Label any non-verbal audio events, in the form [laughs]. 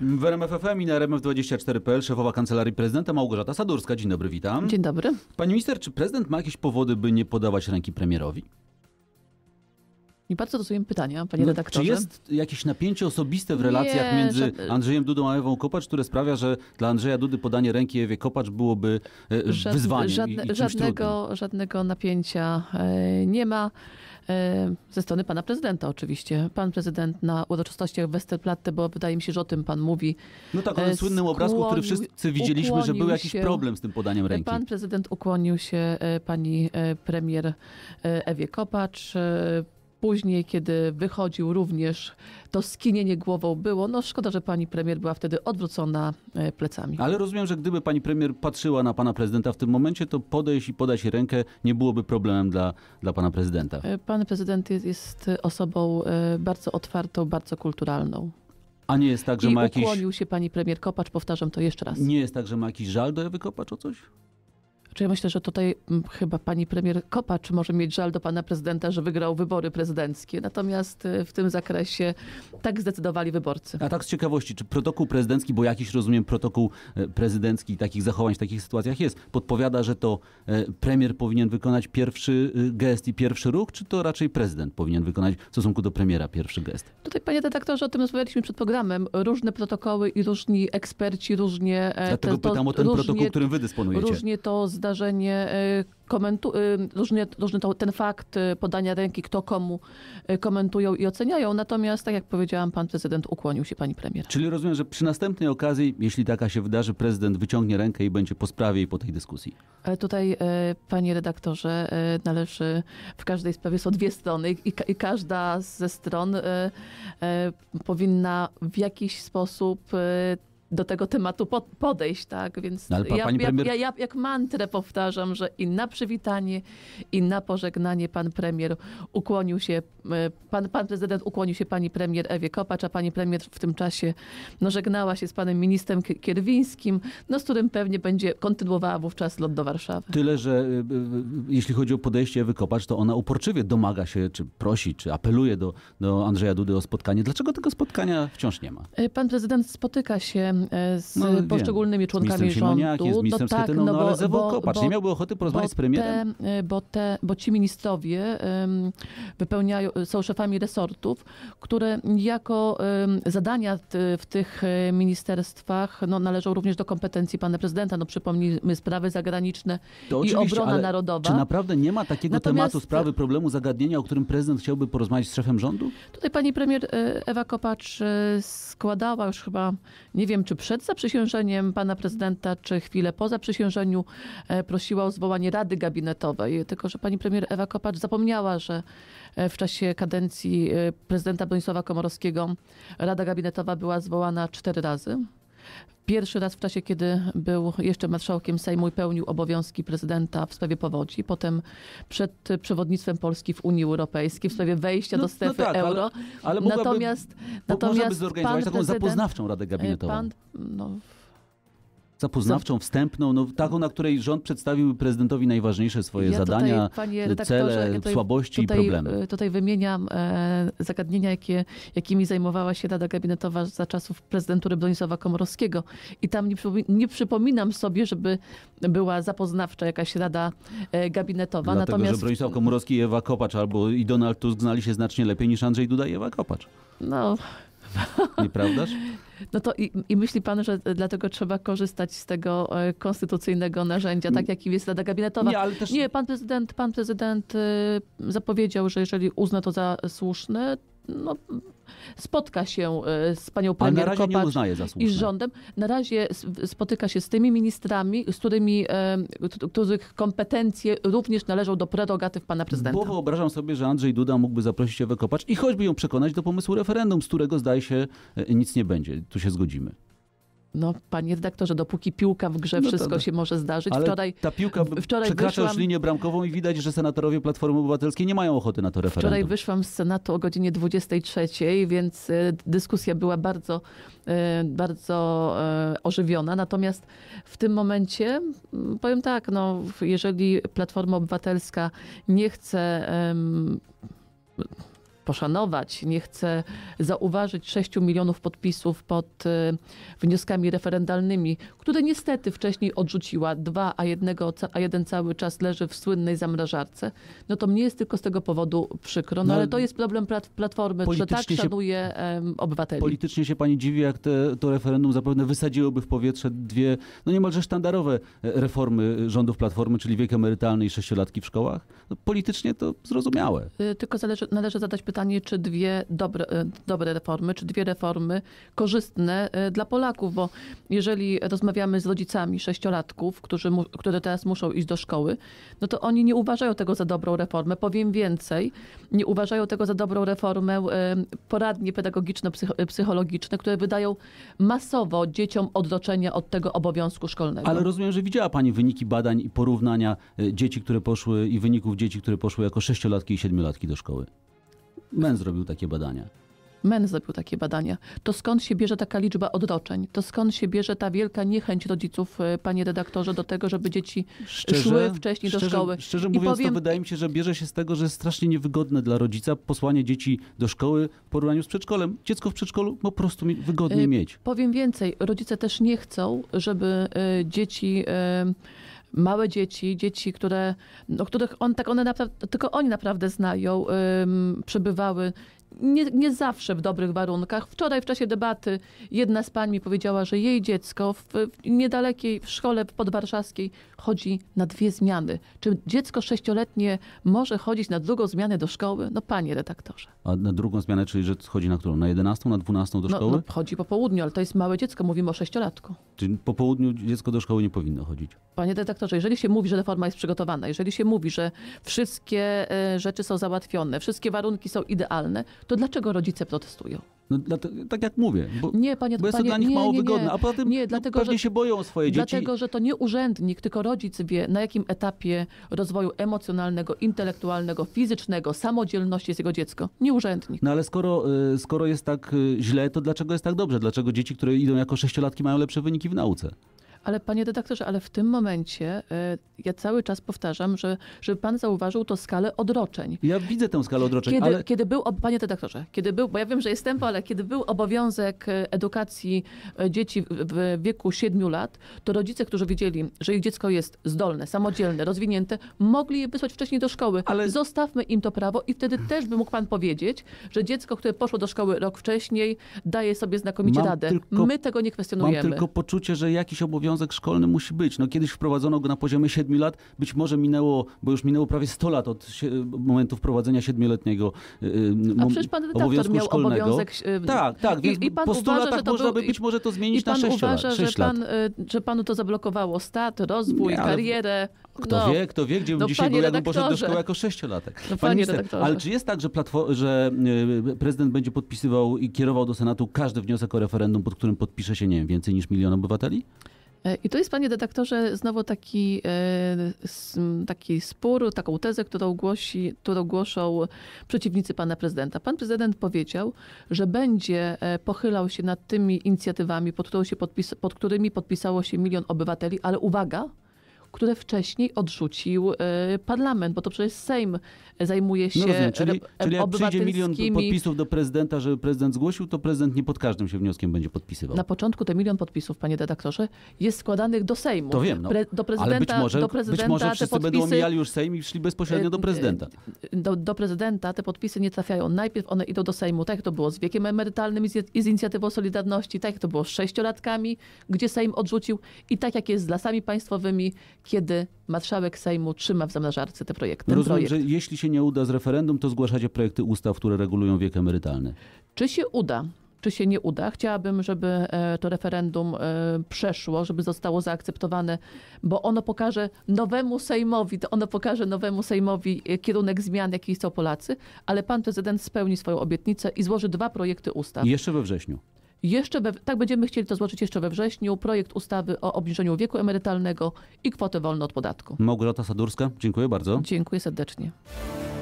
W RMF FM i na RMF24.pl szefowa Kancelarii Prezydenta Małgorzata Sadurska. Dzień dobry, witam. Dzień dobry. Pani minister, czy prezydent ma jakieś powody, by nie podawać ręki premierowi? I bardzo dostujemy pytania, panie no, redaktorze. Czy jest jakieś napięcie osobiste w relacjach nie, między Andrzejem Dudą a Ewą Kopacz, które sprawia, że dla Andrzeja Dudy podanie ręki Ewie Kopacz byłoby e, żadne, wyzwaniem? Żadne, i, i żadnego, żadnego napięcia e, nie ma. E, ze strony pana prezydenta oczywiście. Pan prezydent na uroczystościach Westerplatte, bo wydaje mi się, że o tym pan mówi. No tak, ale słynnym obrazku, który wszyscy widzieliśmy, że był jakiś się, problem z tym podaniem e, ręki. Pan prezydent ukłonił się e, pani premier Ewie Kopacz, Później, kiedy wychodził również, to skinienie głową było. No szkoda, że pani premier była wtedy odwrócona e, plecami. Ale rozumiem, że gdyby pani premier patrzyła na pana prezydenta w tym momencie, to podejść i podać rękę nie byłoby problemem dla, dla pana prezydenta. E, pan prezydent jest, jest osobą e, bardzo otwartą, bardzo kulturalną. A nie jest tak, że I ma jakiś... ukłonił się pani premier Kopacz, powtarzam to jeszcze raz. Nie jest tak, że ma jakiś żal do Ewy Kopacz o coś? Czy ja myślę, że tutaj mm, chyba pani premier Kopacz może mieć żal do pana prezydenta, że wygrał wybory prezydenckie. Natomiast y, w tym zakresie tak zdecydowali wyborcy. A tak z ciekawości, czy protokół prezydencki, bo jakiś rozumiem protokół e, prezydencki takich zachowań w takich sytuacjach jest, podpowiada, że to e, premier powinien wykonać pierwszy y, gest i pierwszy ruch, czy to raczej prezydent powinien wykonać w stosunku do premiera pierwszy gest? Tutaj panie redaktorze, o tym rozmawialiśmy przed programem. Różne protokoły i różni eksperci różnie... E, Dlatego te, to, pytam o ten różnie, protokół, którym wy dysponujecie. Różnie to zda że y, komentu- y, różnie, różnie to, ten fakt y, podania ręki, kto komu komentują i oceniają. Natomiast, tak jak powiedziałam, pan prezydent ukłonił się pani premier. Czyli rozumiem, że przy następnej okazji, jeśli taka się wydarzy, prezydent wyciągnie rękę i będzie po sprawie i po tej dyskusji. E, tutaj, e, panie redaktorze, e, należy w każdej sprawie są dwie strony i, i każda ze stron powinna w jakiś sposób do tego tematu podejść, tak? Więc no, ja, premier... ja, ja, jak mantrę powtarzam, że i na przywitanie, i na pożegnanie pan premier ukłonił się, e, pan, pan prezydent ukłonił się pani premier Ewie Kopacz, a pani premier w tym czasie no, żegnała się z panem ministrem Kierwińskim, no, z którym pewnie będzie kontynuowała wówczas lot do Warszawy. Tyle, że e, e, jeśli chodzi o podejście Ewy Kopacz, to ona uporczywie domaga się, czy prosi, czy apeluje do, do Andrzeja Dudy o spotkanie. Dlaczego tego spotkania wciąż nie ma? Pan prezydent spotyka się E, z no, poszczególnymi wiem. członkami rządu. Z no tak, Schetyną, no, no ale bo, Kopacz bo, nie miałby ochoty porozmawiać z premierem. Te, e, bo, te, bo ci ministrowie um, wypełniają, są szefami resortów, które jako um, zadania w tych e, ministerstwach no, należą również do kompetencji pana prezydenta. No, przypomnijmy sprawy zagraniczne to i obrona narodowa. Czy naprawdę nie ma takiego Natomiast... tematu, sprawy, problemu, zagadnienia, o którym prezydent chciałby porozmawiać z szefem rządu? Tutaj pani premier Ewa Kopacz składała już chyba, nie wiem, czy przed zaprzysiężeniem pana prezydenta, czy chwilę po zaprzysiężeniu e, prosiła o zwołanie Rady Gabinetowej. Tylko, że pani premier Ewa Kopacz zapomniała, że e, w czasie kadencji e, prezydenta Bronisława Komorowskiego Rada Gabinetowa była zwołana cztery razy. Pierwszy raz w czasie, kiedy był jeszcze marszałkiem Sejmu i pełnił obowiązki prezydenta w sprawie powodzi, potem przed przewodnictwem Polski w Unii Europejskiej w sprawie wejścia no, do no strefy no tak, euro. Ale, ale natomiast, mogłaby, natomiast można by zorganizować taką zapoznawczą radę gabinetową. E, pan, no, zapoznawczą, wstępną, no, taką, na której rząd przedstawił prezydentowi najważniejsze swoje ja zadania, tutaj, cele, tutaj, słabości tutaj, i problemy. E, tutaj wymieniam e, zagadnienia, jakie, jakimi zajmowała się Rada Gabinetowa za czasów prezydentury Bronisława Komorowskiego. I tam nie, nie przypominam sobie, żeby była zapoznawcza jakaś Rada e, Gabinetowa. Dlatego, Natomiast... że Bronisław Komorowski i Ewa Kopacz albo i Donald Tusk znali się znacznie lepiej niż Andrzej Duda i Ewa Kopacz. No... [laughs] Nieprawdaż? No to i, i, myśli pan, że dlatego trzeba korzystać z tego e, konstytucyjnego narzędzia, tak jakim jest Rada Gabinetowa? Nie, ale też... Nie, pan prezydent, pan prezydent e, zapowiedział, że jeżeli uzna to za słuszne, no, spotka się e, z panią premier Kopacz nie za i z rządem. Na razie spotyka się z tymi ministrami, z którymi, e, których kompetencje również należą do prerogatyw pana prezydenta. Bo wyobrażam sobie, że Andrzej Duda mógłby zaprosić Ewę Kopacz i choćby ją przekonać do pomysłu referendum, z którego zdaje się e, nic nie będzie. Tu się zgodzimy. No, panie redaktorze, dopóki piłka w grze, no wszystko to, się może zdarzyć. Ale wczoraj, ta piłka wczoraj przekracza wyszłam, już linię bramkową i widać, że senatorowie Platformy Obywatelskiej nie mają ochoty na to referendum. Wczoraj wyszłam z Senatu o godzinie 23, więc e, dyskusja była bardzo, e, bardzo e, ożywiona. Natomiast w tym momencie powiem tak, no, jeżeli Platforma Obywatelska nie chce... Um, poszanować, nie chce zauważyć 6 milionów podpisów pod y, wnioskami referendalnymi, które niestety wcześniej odrzuciła dwa, a, jednego, a jeden cały czas leży w słynnej zamrażarce, no to mnie jest tylko z tego powodu przykro. No, no ale to jest problem Platformy, że tak szanuje się, obywateli. Politycznie się pani dziwi, jak te, to referendum zapewne wysadziłoby w powietrze dwie, no niemalże sztandarowe e, reformy rządów Platformy, czyli wiek emerytalny i sześciolatki w szkołach. No, politycznie to zrozumiałe. Y, tylko zależy, należy zadać pytanie, pytanie, czy dwie dobre, e, dobre reformy, czy dwie reformy korzystne e, dla Polaków, bo jeżeli rozmawiamy z rodzicami sześciolatków, którzy, które teraz muszą iść do szkoły, no to oni nie uważają tego za dobrą reformę. Powiem więcej, nie uważają tego za dobrą reformę e, poradnie pedagogiczno-psychologiczne, które wydają masowo dzieciom odroczenia od tego obowiązku szkolnego. Ale rozumiem, że widziała Pani wyniki badań i porównania dzieci, które poszły i wyników dzieci, które poszły jako sześciolatki i siedmiolatki do szkoły. MEN zrobił takie badania. MEN zrobił takie badania. To skąd się bierze taka liczba odroczeń? To skąd się bierze ta wielka niechęć rodziców, y, panie redaktorze, do tego, żeby dzieci szczerze, szły wcześniej szczerze, do szkoły? Szczerze mówiąc, powiem... to wydaje mi się, że bierze się z tego, że jest strasznie niewygodne dla rodzica posłanie dzieci do szkoły w porównaniu z przedszkolem. Dziecko w przedszkolu po prostu wygodniej y, mieć. Powiem więcej, rodzice też nie chcą, żeby y, dzieci małe dzieci, dzieci, które, no, których on tak one naprawdę, tylko oni naprawdę znają, przebywały nie, nie zawsze w dobrych warunkach. Wczoraj w czasie debaty jedna z pań mi powiedziała, że jej dziecko w, niedalekiej w szkole podwarszawskiej chodzi na dwie zmiany. Czy dziecko sześcioletnie może chodzić na drugą zmianę do szkoły? No panie redaktorze. A na drugą zmianę, czyli że chodzi na którą? Na jedenastą, na dwunastą do no, szkoły? No, no chodzi po południu, ale to jest małe dziecko, mówimy o sześciolatku. Czyli po południu dziecko do szkoły nie powinno chodzić? Panie redaktorze, jeżeli się mówi, że reforma jest przygotowana, jeżeli się mówi, że wszystkie e, rzeczy są załatwione, wszystkie warunki są idealne, to dlaczego rodzice protestują? No, dlatego, tak jak mówię, bo, nie, panie, bo jest to dla nich nie, mało nie, wygodne. A poza tym nie, no, dlatego, no, pewnie że, się boją o swoje dzieci. Dlatego, że to nie urzędnik, tylko rodzic wie, na jakim etapie rozwoju emocjonalnego, intelektualnego, fizycznego, samodzielności jest jego dziecko. Nie urzędnik. No ale skoro, y, skoro jest tak y, źle, to dlaczego jest tak dobrze? Dlaczego dzieci, które idą jako sześciolatki mają lepsze wyniki w nauce? Ale panie detektorze, ale w tym momencie e, ja cały czas powtarzam, że żeby pan zauważył to skalę odroczeń. Ja widzę tę skalę odroczeń, kiedy, ale... Kiedy był, panie detektorze, kiedy był, bo ja wiem, że jest tempo, ale kiedy był obowiązek e, edukacji e, dzieci w wieku 7 lat, to rodzice, którzy wiedzieli, że ich dziecko jest zdolne, samodzielne, rozwinięte, mogli je wysłać wcześniej do szkoły. Ale... Zostawmy im to prawo i wtedy też by mógł pan powiedzieć, że dziecko, które poszło do szkoły rok wcześniej, daje sobie znakomicie mam radę. Tylko, My tego nie kwestionujemy. Mam tylko poczucie, że jakiś obowiązek obowiązek szkolny musi być. No, kiedyś wprowadzono go na poziomie 7 lat, być może minęło, bo już minęło prawie 100 lat od momentu wprowadzenia siedmioletniego y, y, A przecież pan redaktor miał szkolnego. obowiązek... Y, tak, tak. I, i pan po 100 uważa, latach był... można by być może to zmienić na 6 uważa, lat. Że, pan, lat. że panu to zablokowało stat, rozwój, Nie, karierę, kto no. wie, kto wie, gdzie bym no, dzisiaj był, jakbym poszedł do szkoły jako sześciolatek. No, panie minister, ale czy jest tak, że, że, prezydent będzie podpisywał i kierował do Senatu każdy wniosek o referendum, pod którym podpisze się, nie wiem, więcej niż milion obywateli? E, I tu jest, panie detektorze, znowu taki, e, taki spór, taką tezę, którą, głosi, którą głoszą przeciwnicy pana prezydenta. Pan prezydent powiedział, że będzie e, pochylał się nad tymi inicjatywami, pod, pod którymi podpisało się milion obywateli, ale uwaga, które wcześniej odrzucił e, parlament, bo to przecież Sejm zajmuje no się no rozumiem, czyli, czyli jak przyjdzie milion podpisów do prezydenta, żeby prezydent zgłosił, to prezydent nie pod każdym się wnioskiem będzie podpisywał. Na początku te milion podpisów, panie redaktorze, jest składanych do Sejmu. To wiem, no. Pre, do prezydenta, ale być może, do prezydenta być może wszyscy podpisy, będą omijali już Sejm i szli bezpośrednio do e, prezydenta. E, do, do, prezydenta te podpisy nie trafiają. Najpierw one idą do Sejmu, tak jak to było z wiekiem emerytalnym i z, i z inicjatywą Solidarności, tak jak to było z sześciolatkami, gdzie Sejm odrzucił i tak jak jest z lasami państwowymi, kiedy marszałek Sejmu trzyma w zamrażarce te projekty. Rozumiem, projekt. że jeśli się nie uda z referendum, to zgłaszacie projekty ustaw, które regulują wiek emerytalny. Czy się uda? czy się nie uda. Chciałabym, żeby e, to referendum e, przeszło, żeby zostało zaakceptowane, bo ono pokaże nowemu Sejmowi, to ono pokaże nowemu Sejmowi e, kierunek zmian, jaki chcą Polacy, ale pan prezydent spełni swoją obietnicę i złoży dwa projekty ustaw. Jeszcze we wrześniu. Jeszcze we, tak będziemy chcieli to złożyć jeszcze we wrześniu. Projekt ustawy o obniżeniu wieku emerytalnego i kwotę wolną od podatku. Małgorzata Sadurska, dziękuję bardzo. Dziękuję serdecznie.